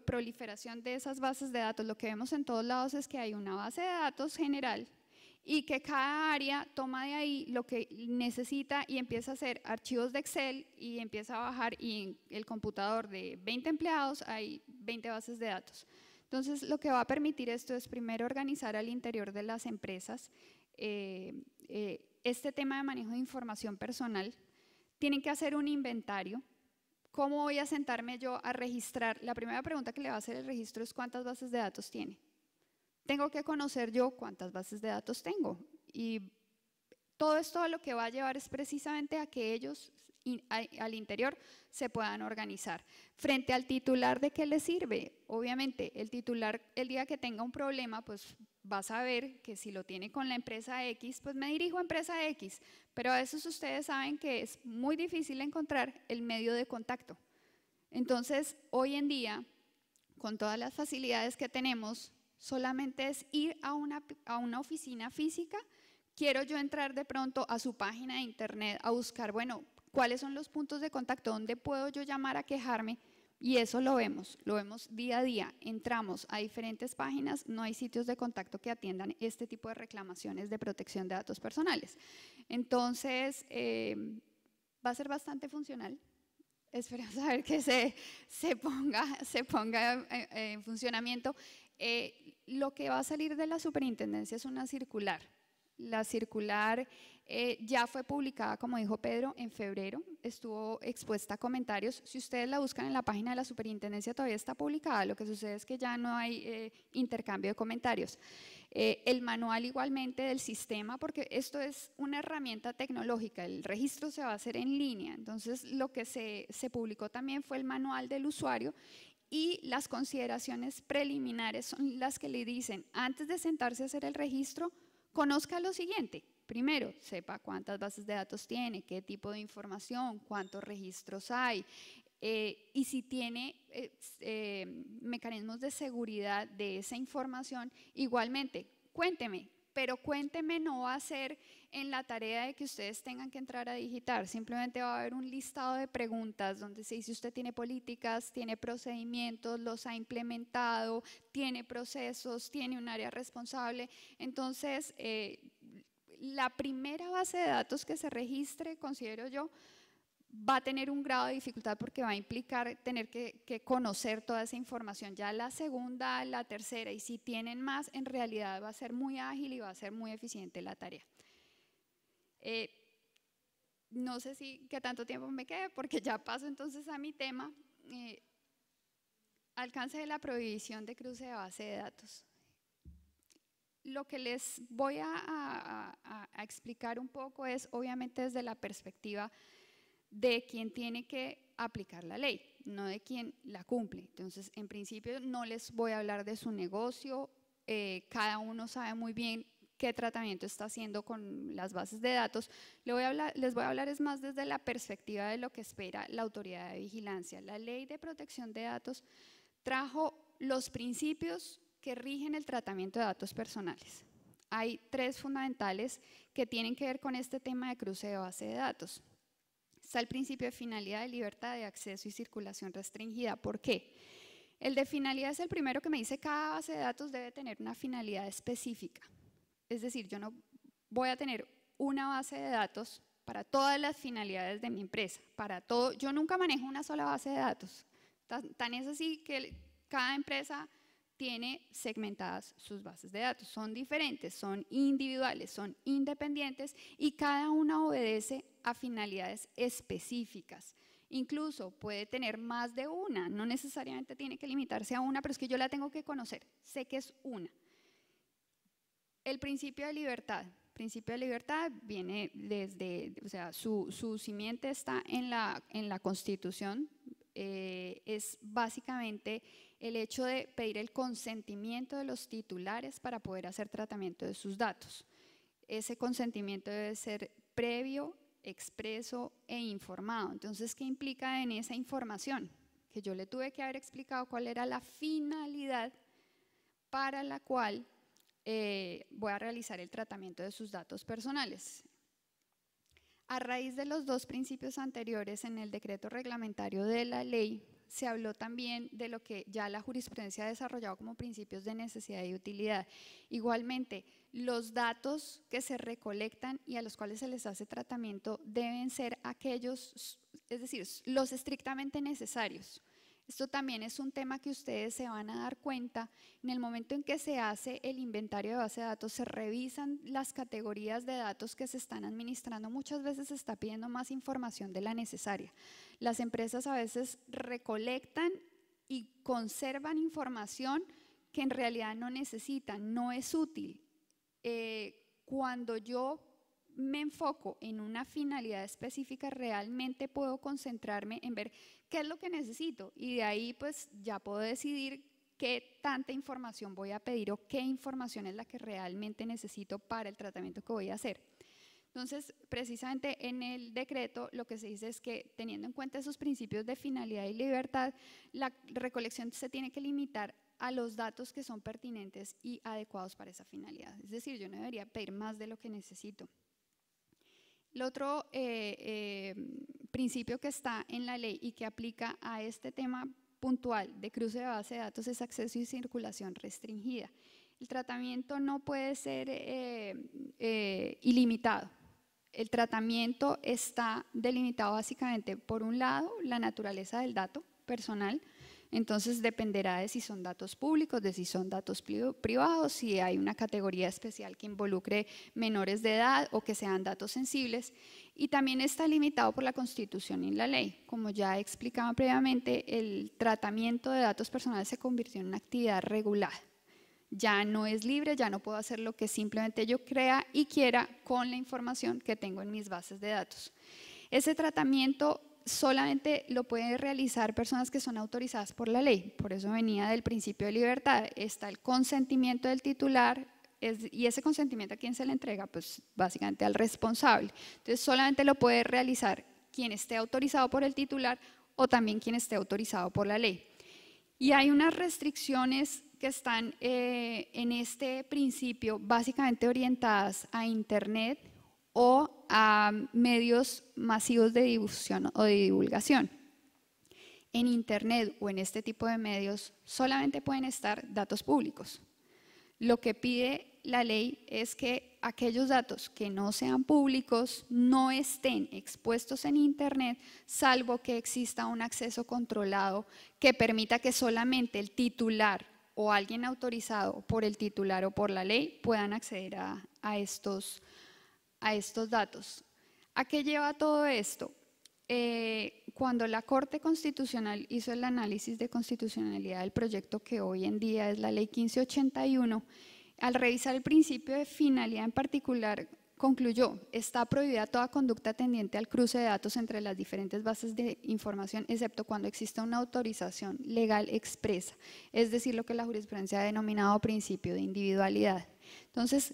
proliferación de esas bases de datos. Lo que vemos en todos lados es que hay una base de datos general y que cada área toma de ahí lo que necesita y empieza a hacer archivos de Excel y empieza a bajar y en el computador de 20 empleados hay 20 bases de datos. Entonces, lo que va a permitir esto es primero organizar al interior de las empresas eh, eh, este tema de manejo de información personal. Tienen que hacer un inventario ¿cómo voy a sentarme yo a registrar? La primera pregunta que le va a hacer el registro es cuántas bases de datos tiene. Tengo que conocer yo cuántas bases de datos tengo. Y todo esto lo que va a llevar es precisamente a que ellos al interior se puedan organizar. Frente al titular, ¿de qué le sirve? Obviamente, el titular el día que tenga un problema, pues va a saber que si lo tiene con la empresa X, pues me dirijo a empresa X. Pero a veces ustedes saben que es muy difícil encontrar el medio de contacto. Entonces, hoy en día, con todas las facilidades que tenemos, solamente es ir a una, a una oficina física. Quiero yo entrar de pronto a su página de internet a buscar, bueno, cuáles son los puntos de contacto, dónde puedo yo llamar a quejarme. Y eso lo vemos, lo vemos día a día. Entramos a diferentes páginas, no hay sitios de contacto que atiendan este tipo de reclamaciones de protección de datos personales. Entonces, eh, va a ser bastante funcional. Esperamos (laughs) a ver que se, se ponga, se ponga eh, eh, en funcionamiento. lo que va a salir de la superintendencia es una circular. La circular eh, ya fue publicada, como dijo Pedro, en febrero, estuvo expuesta a comentarios. Si ustedes la buscan en la página de la superintendencia, todavía está publicada. Lo que sucede es que ya no hay eh, intercambio de comentarios. Eh, el manual igualmente del sistema, porque esto es una herramienta tecnológica, el registro se va a hacer en línea. Entonces, lo que se publicó también fue el manual del usuario y las consideraciones preliminares son las que le dicen, antes de sentarse a hacer el registro, conozca lo siguiente, Primero, sepa cuántas bases de datos tiene, qué tipo de información, cuántos registros hay, eh, y si tiene eh, eh, mecanismos de seguridad de esa información, igualmente, cuénteme, pero cuénteme no va a ser en la tarea de que ustedes tengan que entrar a digitar, simplemente va a haber un listado de preguntas donde se dice usted tiene políticas, tiene procedimientos, los ha implementado, tiene procesos, tiene un área responsable, entonces la primera base de datos que se registre, considero yo, va a tener un grado de dificultad porque va a implicar tener que, conocer toda esa información. Ya la segunda, la tercera y si tienen más, en realidad va a ser muy ágil y va a ser muy eficiente la tarea. Eh, no sé si qué tanto tiempo me quede porque ya paso entonces a mi tema. Eh, alcance de la prohibición de cruce de base de datos. Lo que les voy a, explicar un poco es obviamente desde la perspectiva de quien tiene que aplicar la ley, no de quien la cumple. Entonces, en principio no les voy a hablar de su negocio, eh, cada uno sabe muy bien qué tratamiento está haciendo con las bases de datos. les voy a hablar es más desde la perspectiva de lo que espera la autoridad de vigilancia. La ley de protección de datos trajo los principios que rigen el tratamiento de datos personales. Hay tres fundamentales que tienen que ver con este tema de cruce de base de datos. Está el principio de finalidad de libertad de acceso y circulación restringida. ¿Por qué? El de finalidad es el primero que me dice cada base de datos debe tener una finalidad específica. Es decir, yo no voy a tener una base de datos para todas las finalidades de mi empresa, para todo. Yo nunca manejo una sola base de datos. tan es así que cada empresa tiene segmentadas sus bases de datos. Son diferentes, son individuales, son independientes y cada una obedece a finalidades específicas. Incluso puede tener más de una, no necesariamente tiene que limitarse a una, pero es que yo la tengo que conocer, sé que es una. El principio de libertad. El principio de libertad viene desde, o sea, su, su simiente está en la, en la Constitución eh, es básicamente el hecho de pedir el consentimiento de los titulares para poder hacer tratamiento de sus datos. Ese consentimiento debe ser previo, expreso e informado. Entonces, ¿qué implica en esa información? Que yo le tuve que haber explicado cuál era la finalidad para la cual eh, voy a realizar el tratamiento de sus datos personales. A raíz de los dos principios anteriores en el decreto reglamentario de la ley, se habló también de lo que ya la jurisprudencia ha desarrollado como principios de necesidad y utilidad. Igualmente, los datos que se recolectan y a los cuales se les hace tratamiento deben ser aquellos, es decir, los estrictamente necesarios. Esto también es un tema que ustedes se van a dar cuenta. En el momento en que se hace el inventario de base de datos, se revisan las categorías de datos que se están administrando. Muchas veces se está pidiendo más información de la necesaria. Las empresas a veces recolectan y conservan información que en realidad no necesitan, no es útil. Eh, cuando yo me enfoco en una finalidad específica, realmente puedo concentrarme en ver qué es lo que necesito y de ahí pues ya puedo decidir qué tanta información voy a pedir o qué información es la que realmente necesito para el tratamiento que voy a hacer. Entonces, precisamente en el decreto lo que se dice es que teniendo en cuenta esos principios de finalidad y libertad, la recolección se tiene que limitar a los datos que son pertinentes y adecuados para esa finalidad. Es decir, yo no debería pedir más de lo que necesito. El otro eh, eh, principio que está en la ley y que aplica a este tema puntual de cruce de base de datos es acceso y circulación restringida. El tratamiento no puede ser eh, ilimitado. El tratamiento está delimitado básicamente por un lado la naturaleza del dato personal, entonces dependerá de si son datos públicos, de si son datos privados, si hay una categoría especial que involucre menores de edad o que sean datos sensibles. Y también está limitado por la Constitución y la ley. Como ya explicaba previamente, el tratamiento de datos personales se convirtió en una actividad regulada. Ya no es libre, ya no puedo hacer lo que simplemente yo crea y quiera con la información que tengo en mis bases de datos. Ese tratamiento solamente lo pueden realizar personas que son autorizadas por la ley. Por eso venía del principio de libertad. Está el consentimiento del titular y ese consentimiento a quién se le entrega, pues básicamente al responsable. Entonces solamente lo puede realizar quien esté autorizado por el titular o también quien esté autorizado por la ley. Y hay unas restricciones que están eh, en este principio básicamente orientadas a Internet, o a medios masivos de difusión o de divulgación. En Internet o en este tipo de medios solamente pueden estar datos públicos. Lo que pide la ley es que aquellos datos que no sean públicos no estén expuestos en Internet, salvo que exista un acceso controlado que permita que solamente el titular o alguien autorizado por el titular o por la ley puedan acceder a, a estos a estos datos. ¿A qué lleva todo esto? Eh, cuando la Corte Constitucional hizo el análisis de constitucionalidad del proyecto que hoy en día es la Ley 1581, al revisar el principio de finalidad en particular, concluyó, está prohibida toda conducta tendiente al cruce de datos entre las diferentes bases de información, excepto cuando exista una autorización legal expresa, es decir, lo que la jurisprudencia ha denominado principio de individualidad. Entonces,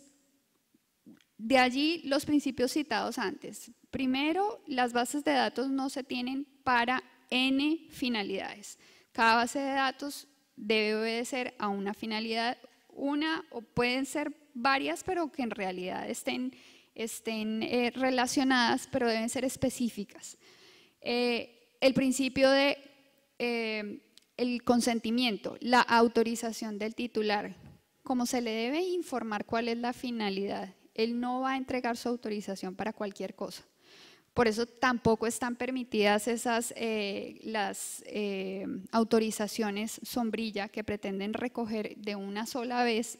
de allí los principios citados antes. Primero, las bases de datos no se tienen para n finalidades. Cada base de datos debe obedecer a una finalidad, una o pueden ser varias, pero que en realidad estén, eh, relacionadas, pero deben ser específicas. Eh, el principio de eh, el consentimiento, la autorización del titular, como se le debe informar cuál es la finalidad él no va a entregar su autorización para cualquier cosa. Por eso tampoco están permitidas esas eh, las eh, autorizaciones sombrilla que pretenden recoger de una sola vez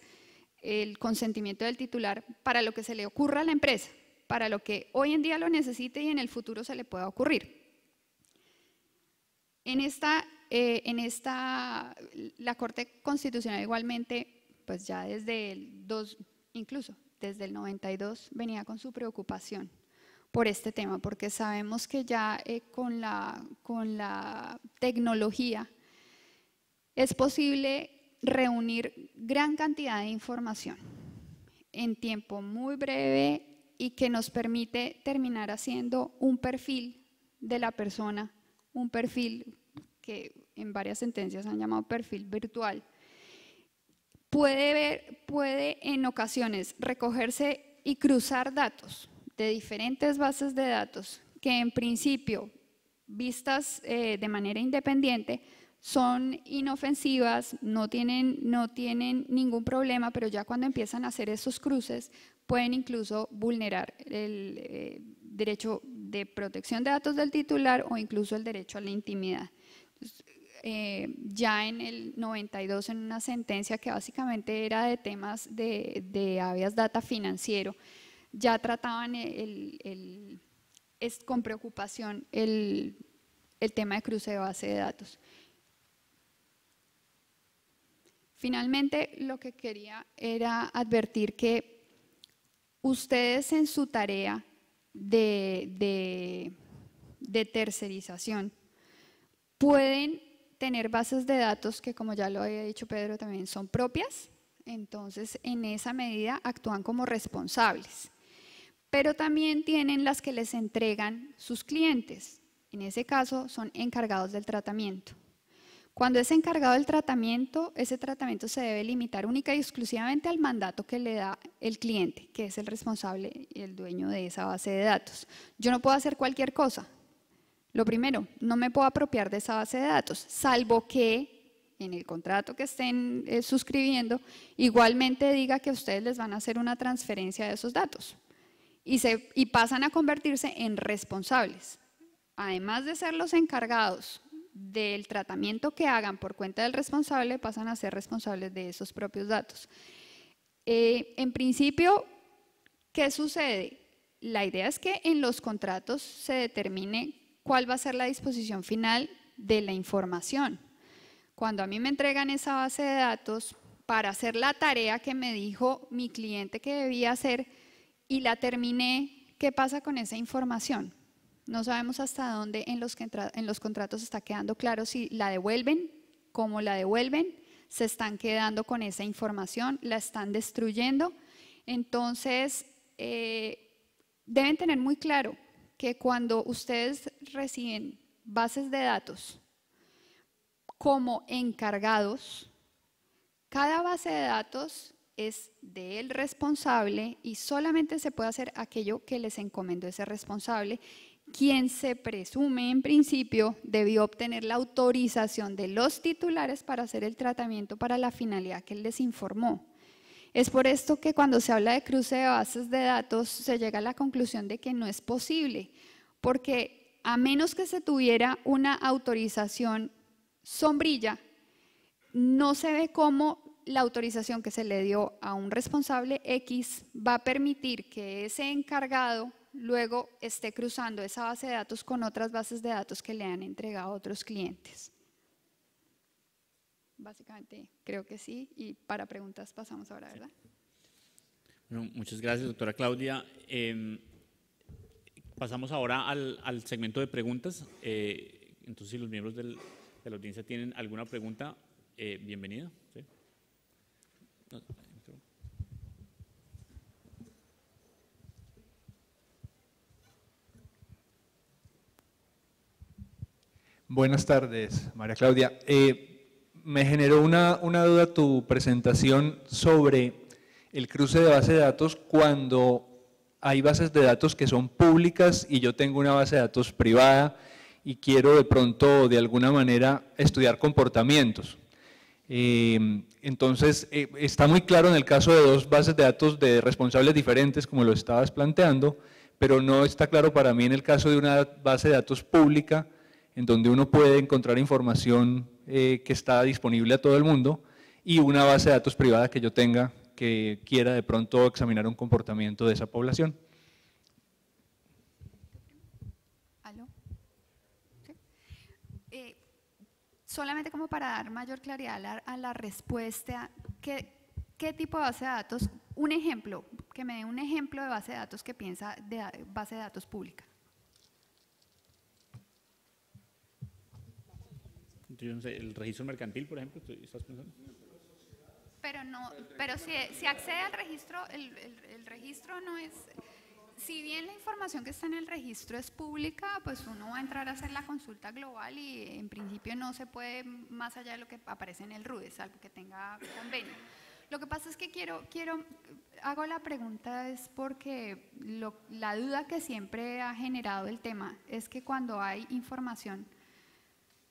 el consentimiento del titular para lo que se le ocurra a la empresa, para lo que hoy en día lo necesite y en el futuro se le pueda ocurrir. En esta, eh, en esta la Corte Constitucional igualmente, pues ya desde el 2, incluso desde el 92 venía con su preocupación por este tema, porque sabemos que ya eh, con, la, con la tecnología es posible reunir gran cantidad de información en tiempo muy breve y que nos permite terminar haciendo un perfil de la persona, un perfil que en varias sentencias han llamado perfil virtual, puede, ver, puede en ocasiones recogerse y cruzar datos de diferentes bases de datos que en principio, vistas eh, de manera independiente, son inofensivas, no tienen, ningún problema, pero ya cuando empiezan a hacer esos cruces pueden incluso vulnerar el eh, derecho de protección de datos del titular o incluso el derecho a la intimidad. Eh, ya en el 92 en una sentencia que básicamente era de temas de, de habeas data financiero, ya trataban el, con preocupación el, tema de cruce de base de datos. Finalmente, lo que quería era advertir que ustedes en su tarea de, de, de tercerización pueden tener bases de datos que, como ya lo había dicho Pedro, también son propias, entonces en esa medida actúan como responsables. Pero también tienen las que les entregan sus clientes, en ese caso son encargados del tratamiento. Cuando es encargado del tratamiento, ese tratamiento se debe limitar única y exclusivamente al mandato que le da el cliente, que es el responsable y el dueño de esa base de datos. Yo no puedo hacer cualquier cosa, lo primero, no me puedo apropiar de esa base de datos, salvo que en el contrato que estén eh, suscribiendo, igualmente diga que ustedes les van a hacer una transferencia de esos datos y, se, pasan a convertirse en responsables. Además de ser los encargados del tratamiento que hagan por cuenta del responsable, pasan a ser responsables de esos propios datos. Eh, en principio, ¿qué sucede? La idea es que en los contratos se determine cuál va a ser la disposición final de la información. Cuando a mí me entregan esa base de datos para hacer la tarea que me dijo mi cliente que debía hacer y la terminé, ¿qué pasa con esa información? No sabemos hasta dónde en los, contratos está quedando claro si la devuelven, cómo la devuelven, se están quedando con esa información, la están destruyendo. Entonces, eh, deben tener muy claro que cuando ustedes reciben bases de datos como encargados, cada base de datos es del responsable y solamente se puede hacer aquello que les encomendó ese responsable, quien se presume en principio debió obtener la autorización de los titulares para hacer el tratamiento para la finalidad que él les informó. Es por esto que cuando se habla de cruce de bases de datos se llega a la conclusión de que no es posible, porque a menos que se tuviera una autorización sombrilla, no se ve cómo la autorización que se le dio a un responsable X va a permitir que ese encargado luego esté cruzando esa base de datos con otras bases de datos que le han entregado otros clientes. Básicamente, creo que sí. Y para preguntas pasamos ahora, ¿verdad? Bueno, muchas gracias, doctora Claudia. Em, pasamos ahora al, segmento de preguntas. Eh, entonces, si los miembros de la audiencia tienen alguna pregunta, eh, bienvenida. Buenas tardes, María Claudia. Eh, me generó una, duda tu presentación sobre el cruce de base de datos cuando hay bases de datos que son públicas y yo tengo una base de datos privada y quiero de pronto de alguna manera estudiar comportamientos. Em, entonces, eh, está muy claro en el caso de dos bases de datos de responsables diferentes, como lo estabas planteando, pero no está claro para mí en el caso de una base de datos pública, en donde uno puede encontrar información eh, que está disponible a todo el mundo y una base de datos privada que yo tenga que quiera de pronto examinar un comportamiento de esa población. Eh, solamente como para dar mayor claridad a la, respuesta, ¿qué, ¿qué, tipo de base de datos? Un ejemplo, que me dé un ejemplo de base de datos que piensa de base de datos pública. el registro mercantil, por ejemplo, Pero no, pero si, si accede al registro, el, registro no es, si bien la información que está en el registro es pública, pues uno va a entrar a hacer la consulta global y en principio no se puede más allá de lo que aparece en el RUDE, algo que tenga convenio. Lo que pasa es que quiero, quiero hago la pregunta es porque lo, la duda que siempre ha generado el tema es que cuando hay información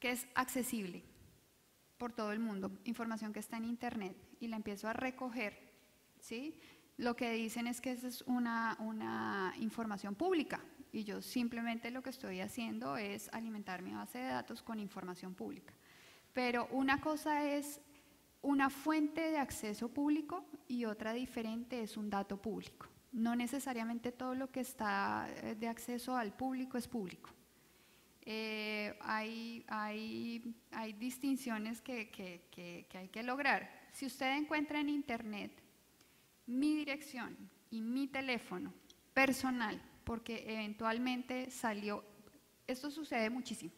que es accesible por todo el mundo, información que está en internet y la empiezo a recoger, ¿sí? Lo que dicen es que esa es una información pública y yo simplemente lo que estoy haciendo es alimentar mi base de datos con información pública. Pero una cosa es una fuente de acceso público y otra diferente es un dato público. No necesariamente todo lo que está eh, de acceso al público es público. Eh, hay, hay, hay, distinciones que hay que lograr. Si usted encuentra en internet mi dirección y mi teléfono personal, porque eventualmente salió, esto sucede muchísimo,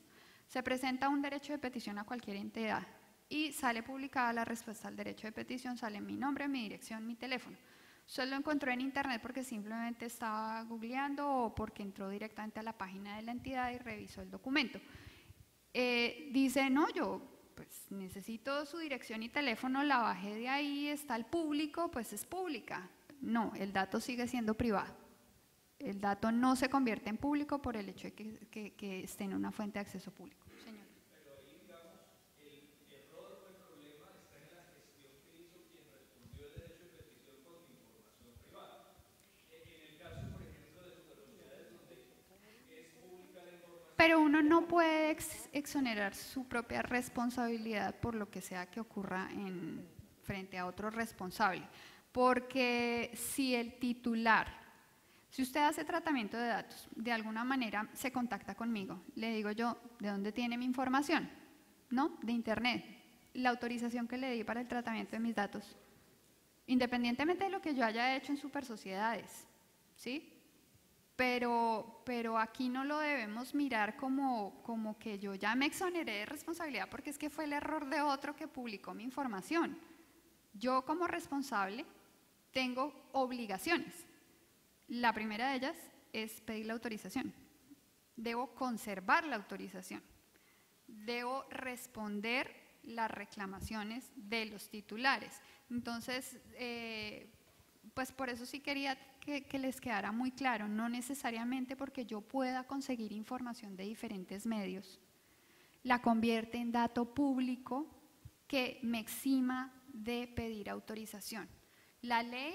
se presenta un derecho de petición a cualquier entidad y sale publicada la respuesta al derecho de petición, sale mi nombre, mi dirección, mi teléfono. Solo encontró en internet porque simplemente estaba googleando o porque entró directamente a la página de la entidad y revisó el documento. Eh, dice, no, yo pues necesito su dirección y teléfono, la bajé de ahí, está el público, pues es pública. No, el dato sigue siendo privado. El dato no se convierte en público por el hecho de que esté en una fuente de acceso público. Pero uno no puede exonerar su propia responsabilidad por lo que sea que ocurra en, frente a otro responsable. Porque si el titular, si usted hace tratamiento de datos, de alguna manera se contacta conmigo, le digo yo, ¿de dónde tiene mi información? ¿No? De Internet. La autorización que le di para el tratamiento de mis datos. Independientemente de lo que yo haya hecho en super sociedades, ¿sí? pero, pero aquí no lo debemos mirar como, como que yo ya me exoneré de responsabilidad porque es que fue el error de otro que publicó mi información. Yo como responsable tengo obligaciones. La primera de ellas es pedir la autorización. Debo conservar la autorización. Debo responder las reclamaciones de los titulares. Entonces, eh, pues por eso sí quería que, les quedara muy claro, no necesariamente porque yo pueda conseguir información de diferentes medios, la convierte en dato público que me exima de pedir autorización. La ley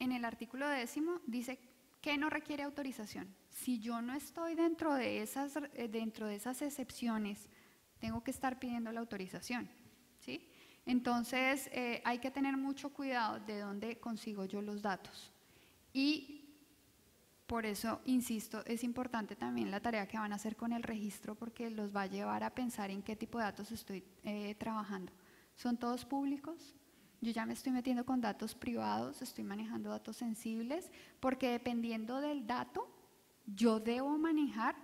en el artículo décimo dice que no requiere autorización. Si yo no estoy dentro de esas, eh, dentro de esas excepciones, tengo que estar pidiendo la autorización. ¿sí? Entonces eh, hay que tener mucho cuidado de dónde consigo yo los datos. Y por eso, insisto, es importante también la tarea que van a hacer con el registro porque los va a llevar a pensar en qué tipo de datos estoy eh, trabajando. ¿Son todos públicos? Yo ya me estoy metiendo con datos privados, estoy manejando datos sensibles, porque dependiendo del dato, yo debo manejar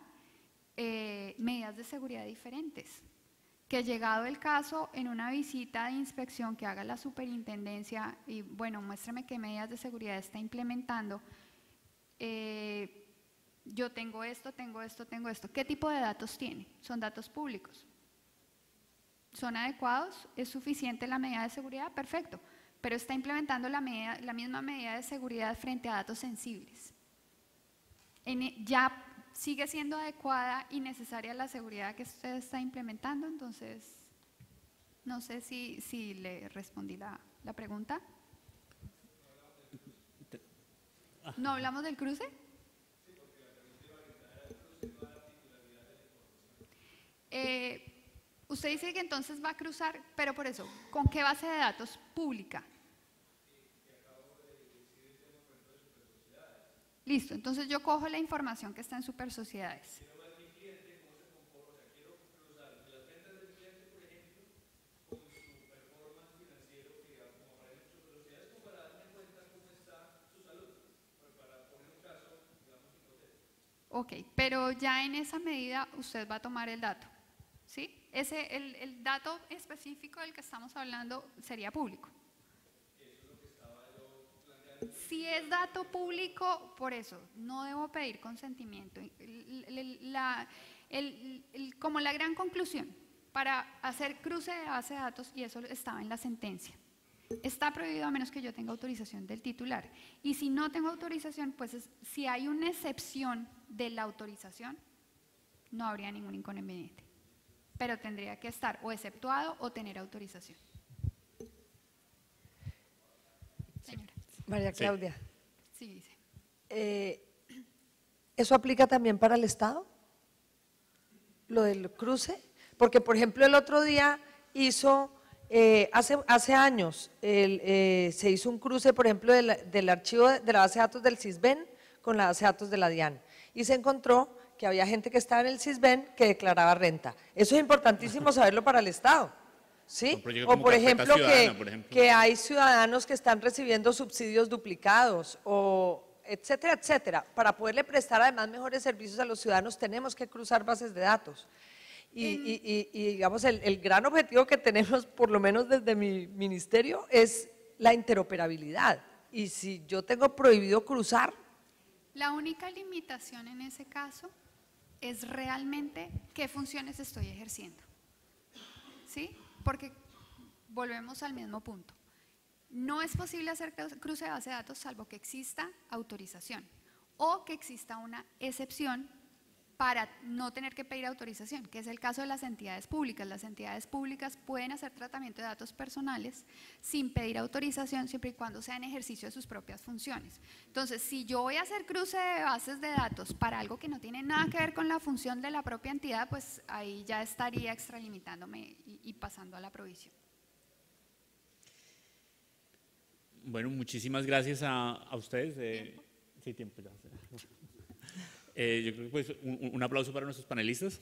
eh, medidas de seguridad diferentes que llegado el caso, en una visita de inspección que haga la superintendencia, y bueno, muéstrame qué medidas de seguridad está implementando, eh, yo tengo esto, tengo esto, tengo esto. ¿Qué tipo de datos tiene? Son datos públicos. ¿Son adecuados? ¿Es suficiente la medida de seguridad? Perfecto. Pero está implementando la, la misma medida de seguridad frente a datos sensibles. E, ya sigue siendo adecuada y necesaria la seguridad que usted está implementando. Entonces, no sé si, si le respondí la, pregunta. ¿No hablamos del cruce? Eh, usted dice que entonces va a cruzar, pero por eso, ¿con qué base de datos pública? Listo, entonces yo cojo la información que está en supersociedades. ¿Puedo ver mi cliente? ¿Cómo se comporta? ¿Quiero cruzar las ventas del cliente, por ejemplo, con su performance financiero, que digamos, en supersociedades, o para darme cuenta cómo está su salud? ¿Para poner un caso, digamos, hipotético? Ok, pero ya en esa medida usted va a tomar el dato, ¿sí? El dato específico del que estamos hablando sería público si es dato público, por eso, no debo pedir consentimiento. como la gran conclusión, para hacer cruce de base de datos, y eso estaba en la sentencia, está prohibido a menos que yo tenga autorización del titular. Y si no tengo autorización, pues si hay una excepción de la autorización, no habría ningún inconveniente. Pero tendría que estar o exceptuado o tener autorización. María Claudia. Sí, eh, ¿Eso aplica también para el Estado? ¿Lo del cruce? Porque, por ejemplo, el otro día hizo, eh, hace, hace años, eh, se hizo un cruce, por ejemplo, del, archivo de, de la base de datos del CISBEN con la base de datos de la DIAN. Y se encontró que había gente que estaba en el CISBEN que declaraba renta. Eso es importantísimo saberlo para el Estado. ¿sí? O por ejemplo, que, hay ciudadanos que están recibiendo subsidios duplicados etcétera, etcétera. Para poderle prestar además mejores servicios a los ciudadanos tenemos que cruzar bases de datos. Mm. Y, digamos, el, el, gran objetivo que tenemos, por lo menos desde mi ministerio, es la interoperabilidad. Y si yo tengo prohibido cruzar... La única limitación en ese caso es realmente qué funciones estoy ejerciendo. ¿Sí? porque volvemos al mismo punto. No es posible hacer cruce de base de datos salvo que exista autorización o que exista una excepción para no tener que pedir autorización, que es el caso de las entidades públicas. Las entidades públicas pueden hacer tratamiento de datos personales sin pedir autorización siempre y cuando sea en ejercicio de sus propias funciones. Entonces, si yo voy a hacer cruce de bases de datos para algo que no tiene nada que ver con la función de la propia entidad, pues ahí ya estaría extralimitándome y, pasando a la provisión. Bueno, muchísimas gracias a, ustedes. Eh, sí, tiempo ya. Eh, yo creo que pues, un, un aplauso para nuestros panelistas.